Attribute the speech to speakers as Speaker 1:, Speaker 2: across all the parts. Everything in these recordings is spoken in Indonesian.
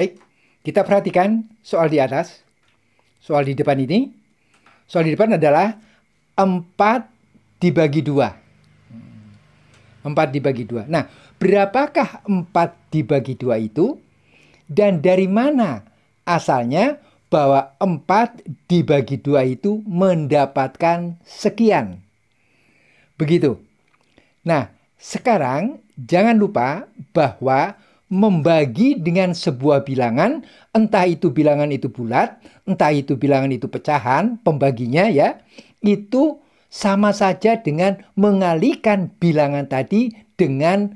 Speaker 1: Baik, kita perhatikan soal di atas. Soal di depan ini. Soal di depan adalah 4 dibagi 2. 4 hmm. dibagi 2. Nah, berapakah 4 dibagi 2 itu? Dan dari mana asalnya bahwa 4 dibagi 2 itu mendapatkan sekian? Begitu. Nah, sekarang jangan lupa bahwa membagi dengan sebuah bilangan, entah itu bilangan itu bulat, entah itu bilangan itu pecahan, pembaginya ya, itu sama saja dengan mengalihkan bilangan tadi dengan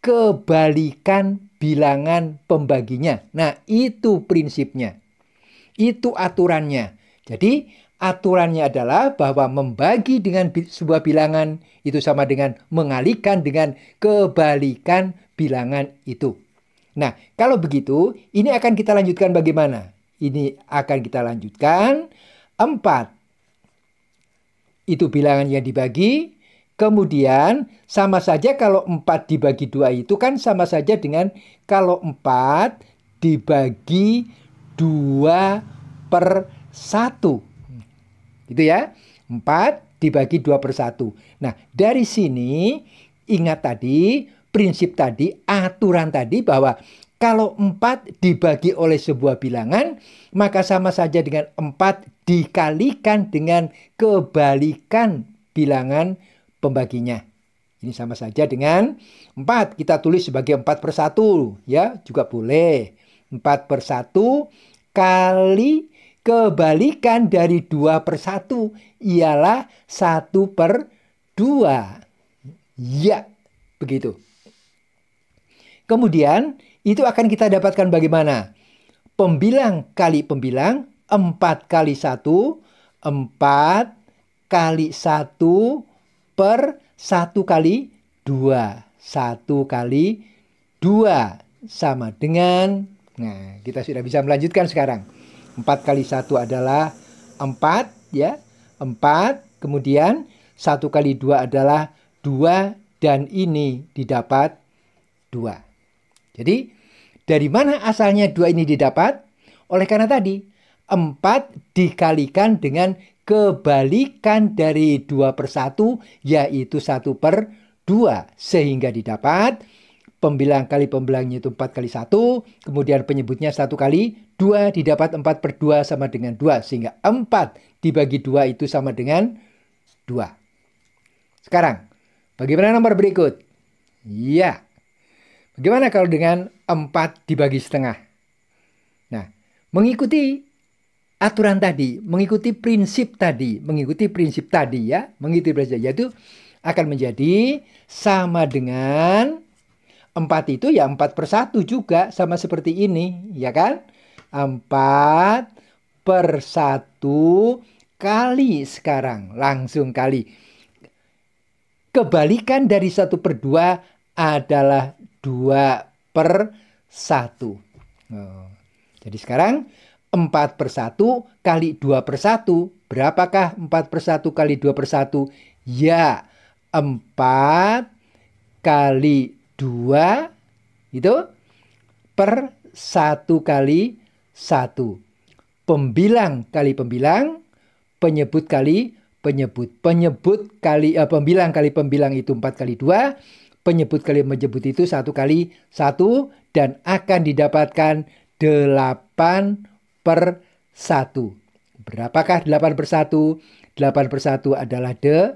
Speaker 1: kebalikan bilangan pembaginya. Nah, itu prinsipnya. Itu aturannya. Jadi, aturannya adalah bahwa membagi dengan sebuah bilangan itu sama dengan mengalihkan dengan kebalikan bilangan itu. Nah, kalau begitu, ini akan kita lanjutkan bagaimana? Ini akan kita lanjutkan empat Itu bilangan yang dibagi. Kemudian sama saja kalau empat dibagi dua itu kan sama saja dengan kalau empat dibagi dua per satu Gitu ya. empat dibagi dua per satu. Nah, dari sini ingat tadi prinsip tadi, aturan tadi bahwa kalau empat dibagi oleh sebuah bilangan, maka sama saja dengan empat dikalikan dengan kebalikan bilangan pembaginya. Ini sama saja dengan empat Kita tulis sebagai empat per 1. Ya, juga boleh. empat per 1 kali kebalikan dari dua per 1 ialah satu per dua Ya, begitu. Kemudian itu akan kita dapatkan bagaimana? Pembilang kali pembilang 4 kali 1 4 kali 1 per 1 kali 2. 1 kali 2 sama dengan Nah, kita sudah bisa melanjutkan sekarang. 4 kali 1 adalah 4 ya. 4 kemudian 1 kali 2 adalah 2 dan ini didapat 2. Jadi dari mana asalnya dua ini didapat? Oleh karena tadi empat dikalikan dengan kebalikan dari dua per 1 yaitu satu per dua, sehingga didapat pembilang kali pembilangnya itu empat kali satu, kemudian penyebutnya satu kali dua didapat empat per dua sama dengan dua, sehingga empat dibagi dua itu sama dengan dua. sekarang bagaimana nomor berikut? Ya Bagaimana kalau dengan 4 dibagi setengah? Nah, mengikuti aturan tadi, mengikuti prinsip tadi, mengikuti prinsip tadi ya, mengikuti prinsip tadi, yaitu akan menjadi sama dengan 4 itu ya 4 per 1 juga sama seperti ini, ya kan? 4 per 1 kali sekarang, langsung kali. Kebalikan dari 1 per 2 adalah 2 per 1. Nah, jadi sekarang 4 per 1 kali 2 per 1. Berapakah 4 per 1 kali 2 per 1? Ya, 4 kali 2 itu per 1 kali 1. Pembilang kali pembilang, penyebut kali penyebut. Penyebut kali eh, pembilang kali pembilang itu 4 kali 2, penyebut kali menyebut itu satu kali satu dan akan didapatkan 8 per 1. Berapakah 8 per 1? 8 per 1 adalah de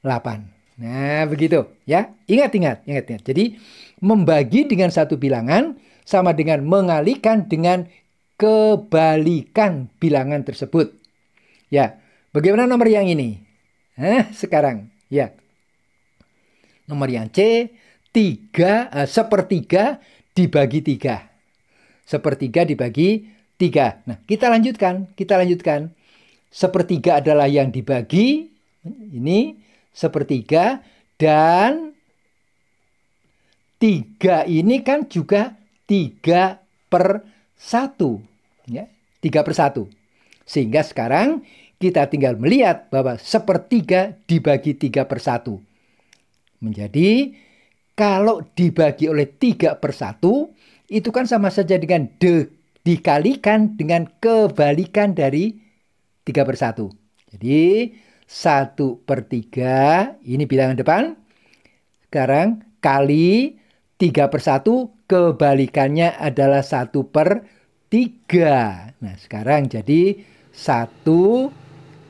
Speaker 1: 8. Nah, begitu ya. Ingat, ingat, ingat, ingat. Jadi, membagi dengan satu bilangan sama dengan mengalihkan dengan kebalikan bilangan tersebut. Ya, bagaimana nomor yang ini? sekarang, ya. Nomor yang C, tiga eh, sepertiga dibagi 3. Sepertiga dibagi tiga. Nah, kita lanjutkan, kita lanjutkan. Sepertiga adalah yang dibagi ini sepertiga dan tiga ini kan juga tiga per satu ya tiga per satu sehingga sekarang kita tinggal melihat bahwa sepertiga dibagi tiga per satu Menjadi kalau dibagi oleh tiga per 1 itu kan sama saja dengan de, dikalikan dengan kebalikan dari tiga per 1. Jadi satu per tiga ini bilangan depan. Sekarang kali tiga per 1 kebalikannya adalah satu per tiga Nah sekarang jadi satu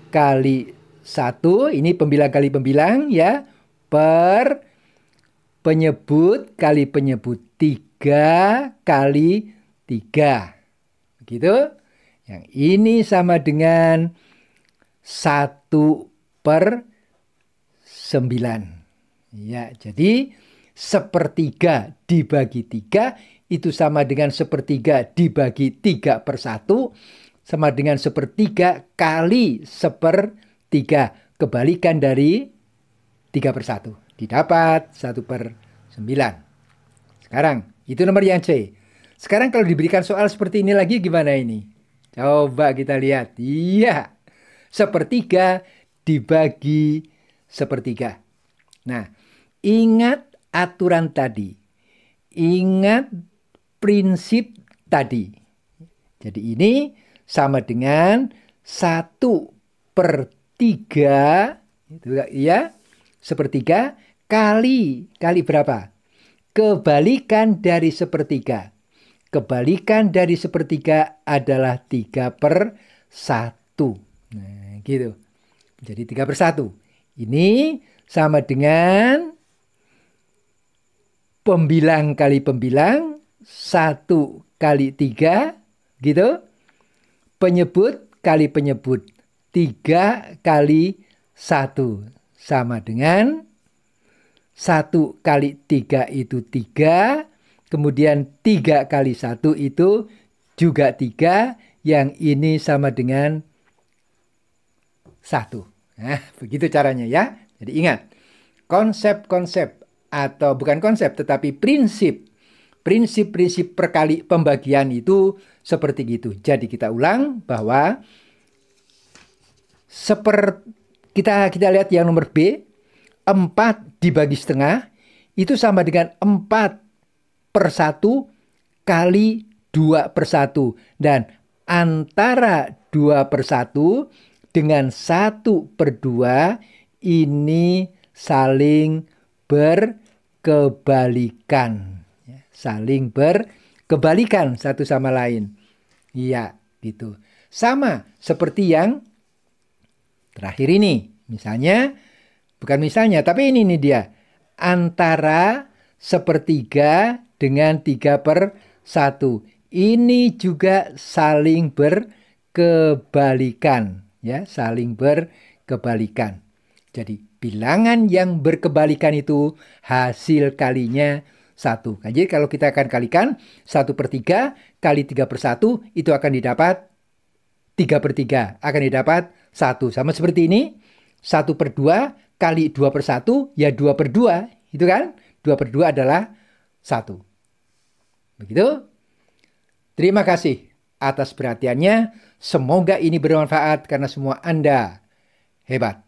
Speaker 1: kali satu ini pembilang kali pembilang ya per penyebut kali penyebut tiga kali tiga Begitu. Yang ini sama dengan satu per sembilan Ya, jadi sepertiga dibagi tiga itu sama dengan sepertiga dibagi tiga per satu sama dengan sepertiga kali sepertiga. Kebalikan dari 3 per 1. Didapat 1 per 9. Sekarang, itu nomor yang C. Sekarang kalau diberikan soal seperti ini lagi gimana ini? Coba kita lihat. Iya. Sepertiga dibagi sepertiga. Nah, ingat aturan tadi. Ingat prinsip tadi. Jadi ini sama dengan 1 per 3. Itu ya sepertiga kali kali berapa? Kebalikan dari sepertiga. Kebalikan dari sepertiga adalah tiga per satu. Nah, gitu. Jadi tiga per satu Ini sama dengan pembilang kali pembilang, satu kali tiga, gitu. Penyebut kali penyebut, tiga kali satu sama dengan 1 kali 3 itu 3, kemudian 3 kali 1 itu juga 3, yang ini sama dengan 1. Nah, begitu caranya ya. Jadi ingat, konsep-konsep atau bukan konsep tetapi prinsip prinsip-prinsip perkali pembagian itu seperti gitu. Jadi kita ulang bahwa seperti kita kita lihat yang nomor B. 4 dibagi setengah itu sama dengan 4 per 1 kali 2 per 1. Dan antara 2 per 1 dengan 1 per 2 ini saling berkebalikan. Ya, saling berkebalikan satu sama lain. Iya, gitu. Sama seperti yang terakhir ini. Misalnya, bukan misalnya, tapi ini nih dia. Antara sepertiga dengan tiga per satu. Ini juga saling berkebalikan. ya Saling berkebalikan. Jadi bilangan yang berkebalikan itu hasil kalinya satu. Nah, jadi kalau kita akan kalikan satu per tiga kali tiga per satu itu akan didapat tiga per tiga. Akan didapat 1. Sama seperti ini, 1 per 2 kali 2 per 1, ya 2 per 2. Itu kan? 2 per 2 adalah 1. Begitu? Terima kasih atas perhatiannya. Semoga ini bermanfaat karena semua Anda hebat.